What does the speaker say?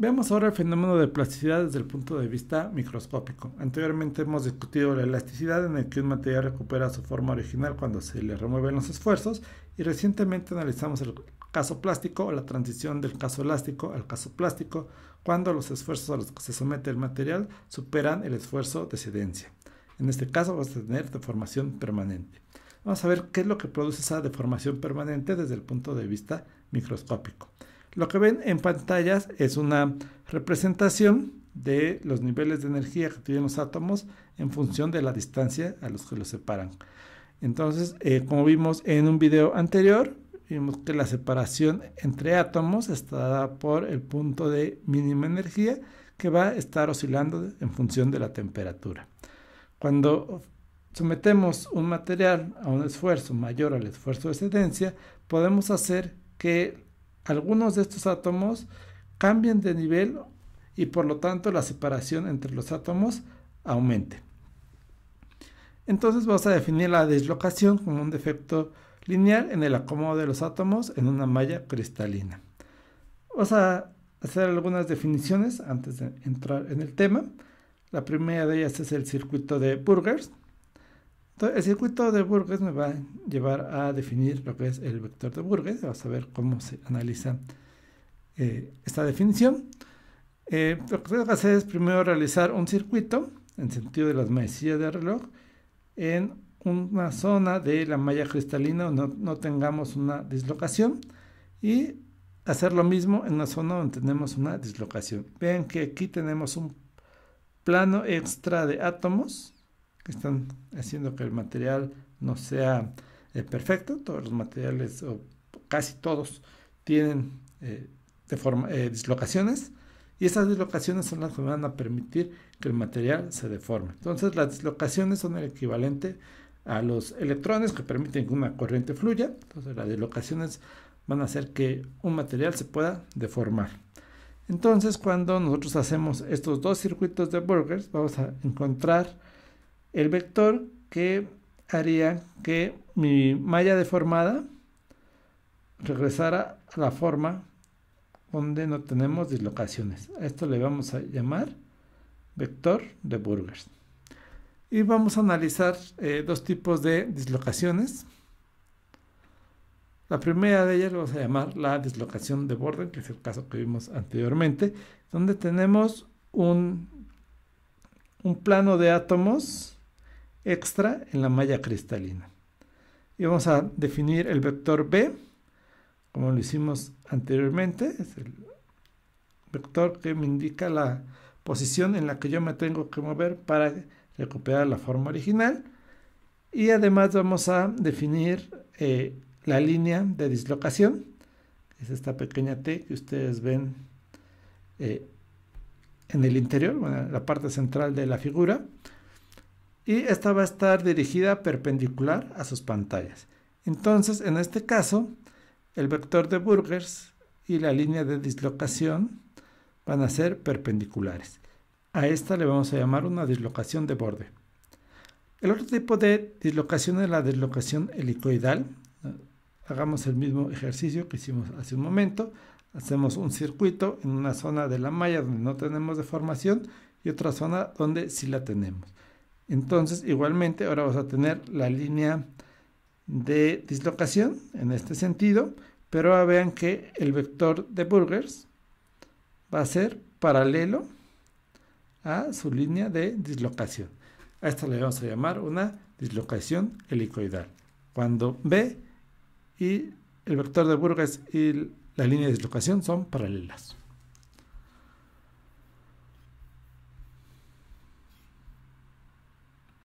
Veamos ahora el fenómeno de plasticidad desde el punto de vista microscópico. Anteriormente hemos discutido la elasticidad en el que un material recupera su forma original cuando se le remueven los esfuerzos y recientemente analizamos el caso plástico o la transición del caso elástico al caso plástico cuando los esfuerzos a los que se somete el material superan el esfuerzo de cedencia. En este caso vamos a tener deformación permanente. Vamos a ver qué es lo que produce esa deformación permanente desde el punto de vista microscópico. Lo que ven en pantallas es una representación de los niveles de energía que tienen los átomos en función de la distancia a los que los separan. Entonces, eh, como vimos en un video anterior, vimos que la separación entre átomos está dada por el punto de mínima energía que va a estar oscilando en función de la temperatura. Cuando sometemos un material a un esfuerzo mayor al esfuerzo de excedencia, podemos hacer que algunos de estos átomos cambian de nivel y por lo tanto la separación entre los átomos aumente. Entonces vamos a definir la deslocación como un defecto lineal en el acomodo de los átomos en una malla cristalina. Vamos a hacer algunas definiciones antes de entrar en el tema. La primera de ellas es el circuito de Burgers, entonces, el circuito de Burgess me va a llevar a definir lo que es el vector de Burgess. Vamos a ver cómo se analiza eh, esta definición. Eh, lo que tengo que hacer es primero realizar un circuito en sentido de las manecillas de reloj en una zona de la malla cristalina donde no, no tengamos una dislocación y hacer lo mismo en una zona donde tenemos una dislocación. Vean que aquí tenemos un plano extra de átomos están haciendo que el material no sea eh, perfecto. Todos los materiales, o casi todos, tienen eh, de eh, dislocaciones y esas dislocaciones son las que van a permitir que el material se deforme. Entonces las dislocaciones son el equivalente a los electrones que permiten que una corriente fluya. Entonces las dislocaciones van a hacer que un material se pueda deformar. Entonces cuando nosotros hacemos estos dos circuitos de Burgers vamos a encontrar el vector que haría que mi malla deformada regresara a la forma donde no tenemos dislocaciones. A esto le vamos a llamar vector de Burgers. Y vamos a analizar eh, dos tipos de dislocaciones. La primera de ellas la vamos a llamar la dislocación de borde, que es el caso que vimos anteriormente, donde tenemos un, un plano de átomos extra en la malla cristalina. Y vamos a definir el vector B, como lo hicimos anteriormente, es el vector que me indica la posición en la que yo me tengo que mover para recuperar la forma original. Y además vamos a definir eh, la línea de dislocación, es esta pequeña T que ustedes ven eh, en el interior, en la parte central de la figura y esta va a estar dirigida perpendicular a sus pantallas. Entonces, en este caso, el vector de Burgers y la línea de dislocación van a ser perpendiculares. A esta le vamos a llamar una dislocación de borde. El otro tipo de dislocación es la dislocación helicoidal. Hagamos el mismo ejercicio que hicimos hace un momento. Hacemos un circuito en una zona de la malla donde no tenemos deformación y otra zona donde sí la tenemos. Entonces, igualmente, ahora vamos a tener la línea de dislocación en este sentido, pero ahora vean que el vector de Burgers va a ser paralelo a su línea de dislocación. A esta le vamos a llamar una dislocación helicoidal. Cuando B y el vector de Burgers y la línea de dislocación son paralelas.